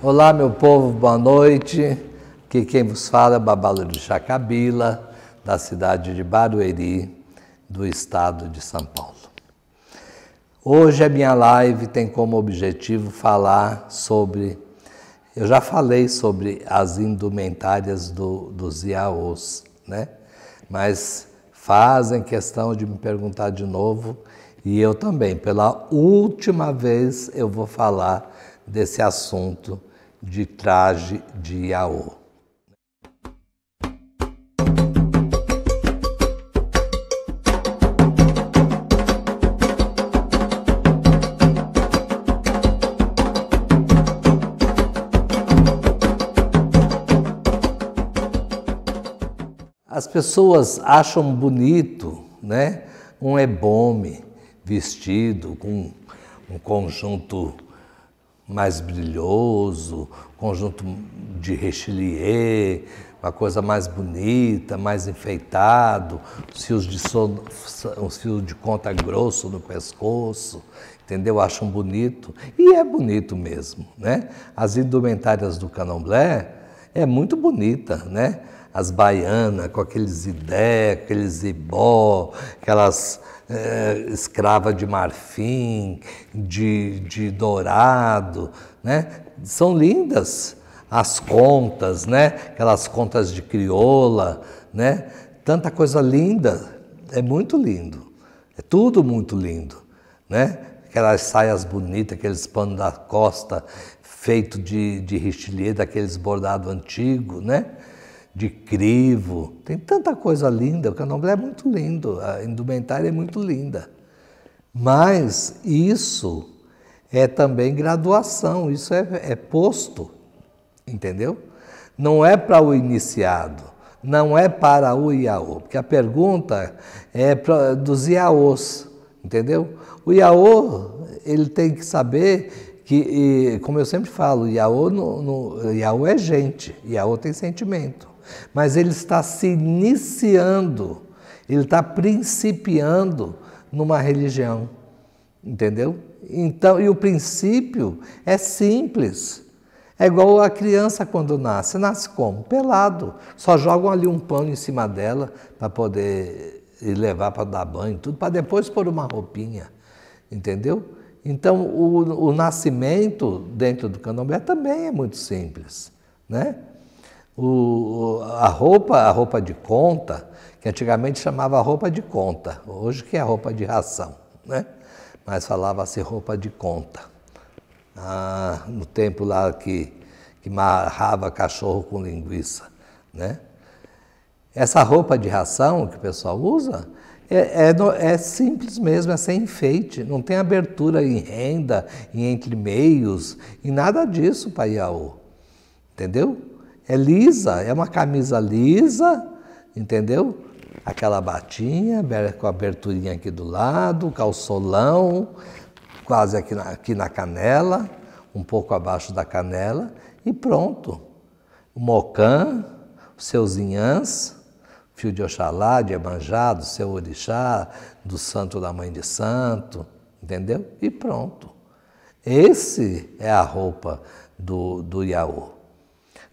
Olá, meu povo, boa noite. Que quem vos fala é Babalo de Chacabila, da cidade de Barueri, do estado de São Paulo. Hoje a minha live tem como objetivo falar sobre. Eu já falei sobre as indumentárias do, dos IAOs, né? Mas fazem questão de me perguntar de novo e eu também. Pela última vez eu vou falar desse assunto de traje de Iaô. As pessoas acham bonito, né, um ebome vestido com um conjunto mais brilhoso, conjunto de Richelieu, uma coisa mais bonita, mais enfeitado, os fios de, de conta grosso no pescoço, entendeu? Acham bonito, e é bonito mesmo, né? As indumentárias do canomblé é muito bonita, né? As baianas com aqueles idé, aqueles ibó, aquelas é, de marfim, de, de dourado, né? São lindas as contas, né? Aquelas contas de crioula, né? Tanta coisa linda, é muito lindo, é tudo muito lindo, né? aquelas saias bonitas, aqueles panos da costa feito de, de richelieu, daqueles bordados antigos, né? De crivo. Tem tanta coisa linda, o candomblé é muito lindo, a indumentária é muito linda. Mas isso é também graduação, isso é, é posto, entendeu? Não é para o iniciado, não é para o Iaô, porque a pergunta é pra, dos Iaôs, entendeu? O Iaô, ele tem que saber que, e, como eu sempre falo, Iaô, no, no, é gente, Iaô tem sentimento. Mas ele está se iniciando, ele está principiando numa religião, entendeu? Então, e o princípio é simples. É igual a criança quando nasce. Nasce como? Pelado. Só jogam ali um pano em cima dela para poder levar para dar banho, tudo, para depois pôr uma roupinha entendeu? Então, o, o nascimento dentro do candomblé também é muito simples, né? O, a roupa, a roupa de conta, que antigamente chamava roupa de conta, hoje que é roupa de ração, né? Mas falava-se roupa de conta. Ah, no tempo lá que, que marrava cachorro com linguiça, né? Essa roupa de ração que o pessoal usa é, é, é, simples mesmo, é sem enfeite, não tem abertura em renda, em entre meios, em nada disso, Pai Yaô. Entendeu? É lisa, é uma camisa lisa, entendeu? Aquela batinha, com a aberturinha aqui do lado, calçolão, quase aqui na, aqui na canela, um pouco abaixo da canela, e pronto. O mocan, os seus inhãs, filho de Oxalá, de Emanjá, do seu orixá, do santo da mãe de santo, entendeu? E pronto. Esse é a roupa do, do Iaô.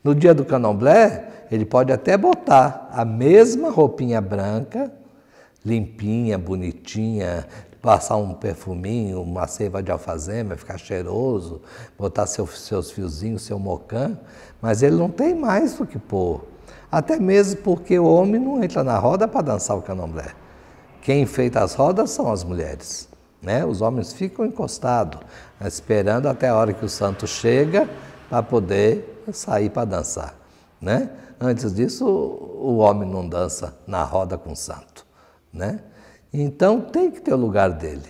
No dia do candomblé, ele pode até botar a mesma roupinha branca, limpinha, bonitinha, passar um perfuminho, uma seiva de alfazema, ficar cheiroso, botar seu, seus fiozinhos, seu mocã, mas ele não tem mais o que pôr até mesmo porque o homem não entra na roda para dançar o candomblé. Quem enfeita as rodas são as mulheres. Né? Os homens ficam encostados, esperando até a hora que o santo chega para poder sair para dançar. Né? Antes disso, o homem não dança na roda com o santo. Né? Então tem que ter o lugar dele.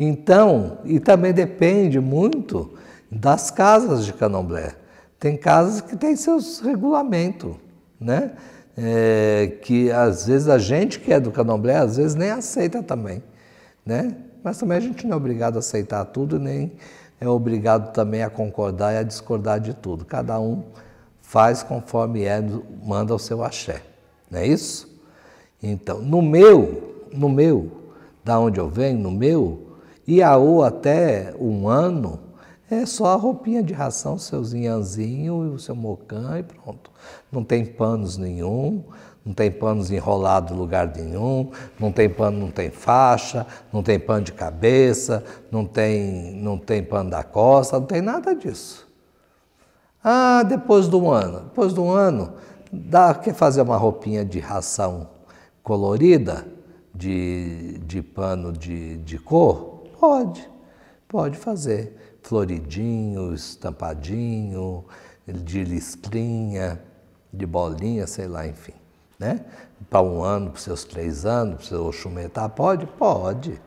Então, e também depende muito das casas de candomblé. Tem casas que têm seus regulamentos né? É, que às vezes a gente que é do candomblé, às vezes nem aceita também, né? Mas também a gente não é obrigado a aceitar tudo, nem é obrigado também a concordar e a discordar de tudo. Cada um faz conforme é, manda o seu axé, não é isso? Então, no meu, no meu, da onde eu venho, no meu, Iaú até um ano, é só a roupinha de ração, seus zinhanzinho e o seu mocão e pronto. Não tem panos nenhum, não tem panos enrolados em lugar nenhum, não tem pano, não tem faixa, não tem pano de cabeça, não tem, não tem pano da costa, não tem nada disso. Ah, depois do ano, depois do ano, dá quer fazer uma roupinha de ração colorida, de, de pano de, de cor? Pode, pode fazer floridinho, estampadinho, de listrinha, de bolinha, sei lá, enfim. Né? Para um ano, para seus três anos, para o seu chumetar, pode? Pode,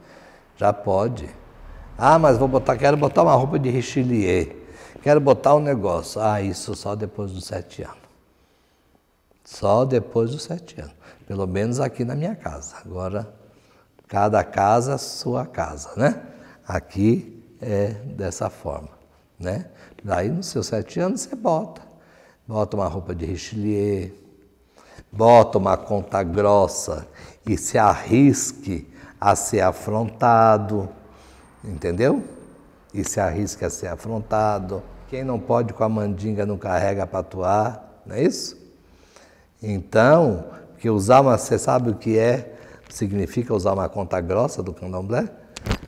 já pode. Ah, mas vou botar, quero botar uma roupa de richelieu, quero botar um negócio. Ah, isso só depois dos sete anos. Só depois dos sete anos. Pelo menos aqui na minha casa. Agora, cada casa, sua casa, né? Aqui é dessa forma, né? Daí nos seus sete anos você bota, bota uma roupa de Richelieu, bota uma conta grossa e se arrisque a ser afrontado, entendeu? E se arrisque a ser afrontado. Quem não pode com a mandinga não carrega para atuar, não é isso? Então, que usar uma, você sabe o que é, significa usar uma conta grossa do candomblé?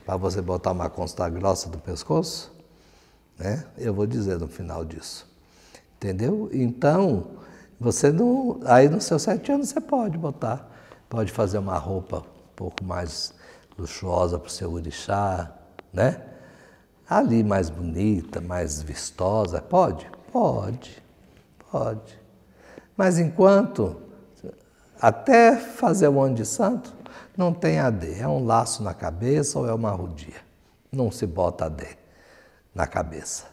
para você botar uma consta grossa do pescoço, né? Eu vou dizer no final disso. Entendeu? Então, você não. Aí nos seus sete anos você pode botar, pode fazer uma roupa um pouco mais luxuosa para o seu orixá, né? Ali mais bonita, mais vistosa, pode? Pode, pode. Mas enquanto, até fazer o ano de santo, não tem AD, é um laço na cabeça ou é uma rudia Não se bota AD na cabeça.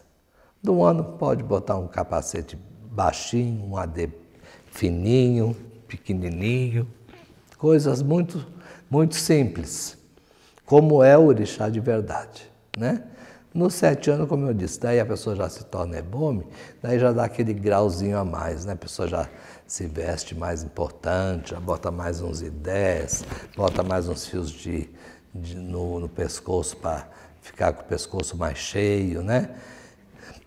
Do ano pode botar um capacete baixinho, um AD fininho, pequenininho, coisas muito muito simples, como é o orixá de verdade, né? Nos sete anos, como eu disse, daí a pessoa já se torna ebome, daí já dá aquele grauzinho a mais, né? A pessoa já se veste mais importante, já bota mais uns ideias, bota mais uns fios de, de no, no pescoço para ficar com o pescoço mais cheio, né?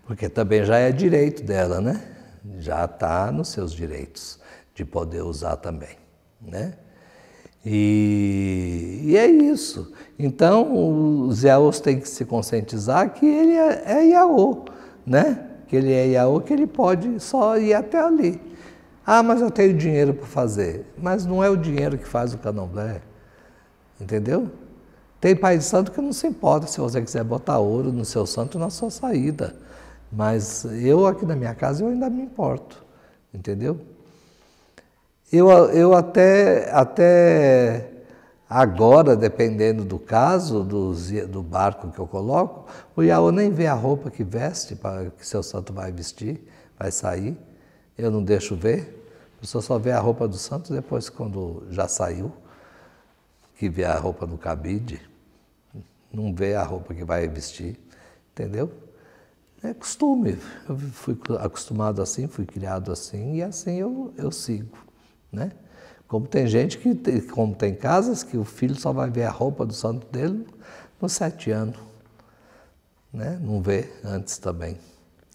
Porque também já é direito dela, né? Já está nos seus direitos de poder usar também, né? E, e, é isso. Então, os Yaôs têm que se conscientizar que ele é, é Yaô, né? Que ele é Yaô, que ele pode só ir até ali. Ah, mas eu tenho dinheiro para fazer. Mas não é o dinheiro que faz o candomblé. Entendeu? Tem Pai de Santo que não se importa se você quiser botar ouro no seu santo na sua saída. Mas eu aqui na minha casa eu ainda me importo. Entendeu? Eu, eu até, até agora, dependendo do caso, do, do barco que eu coloco, o Iaô nem vê a roupa que veste, para que seu santo vai vestir, vai sair. Eu não deixo ver. A pessoa só vê a roupa do santo depois, quando já saiu, que vê a roupa no cabide, não vê a roupa que vai vestir, entendeu? É costume. Eu fui acostumado assim, fui criado assim e assim eu, eu sigo, né? Como tem gente que, tem, como tem casas, que o filho só vai ver a roupa do santo dele nos sete anos, né? Não vê antes também.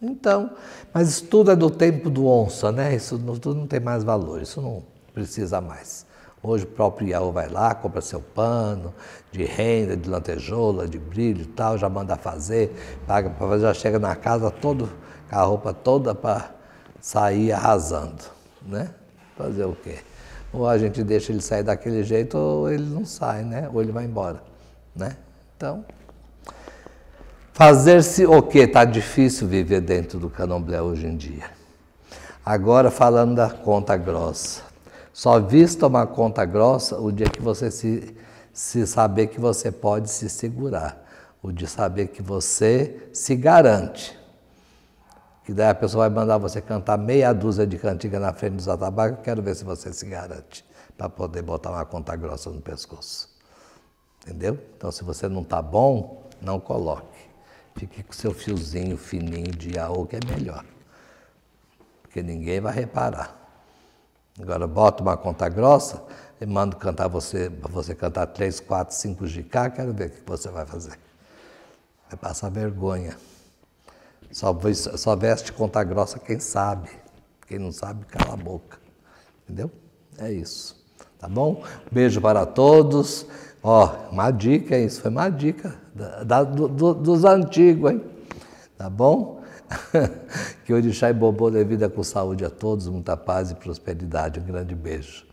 Então, mas isso tudo é do tempo do onça, né? Isso não, tudo não tem mais valor, isso não precisa mais. Hoje o próprio Yahoo vai lá, compra seu pano de renda, de lantejola, de brilho e tal, já manda fazer, paga para fazer, já chega na casa todo, com a roupa toda para sair arrasando, né? Fazer o quê? Ou a gente deixa ele sair daquele jeito ou ele não sai, né? Ou ele vai embora, né? Então, Fazer-se o que? Está difícil viver dentro do candomblé hoje em dia. Agora falando da conta grossa. Só vista uma conta grossa o dia que você se, se saber que você pode se segurar. O de saber que você se garante. Que daí a pessoa vai mandar você cantar meia dúzia de cantiga na frente dos atabaques. Quero ver se você se garante para poder botar uma conta grossa no pescoço. Entendeu? Então, se você não está bom, não coloque. Fique com seu fiozinho fininho de AO que é melhor, porque ninguém vai reparar. Agora bota uma conta grossa e mando cantar você, você cantar 3, 4, 5 de cá, quero ver o que você vai fazer. Vai passar vergonha. Só, só veste conta grossa quem sabe. Quem não sabe, cala a boca. Entendeu? É isso. Tá bom? Beijo para todos. Ó, uma dica, isso foi uma dica da, do, do, dos antigos, hein? Tá bom? que Orixá e Bobô dê vida com saúde a todos, muita paz e prosperidade. Um grande beijo.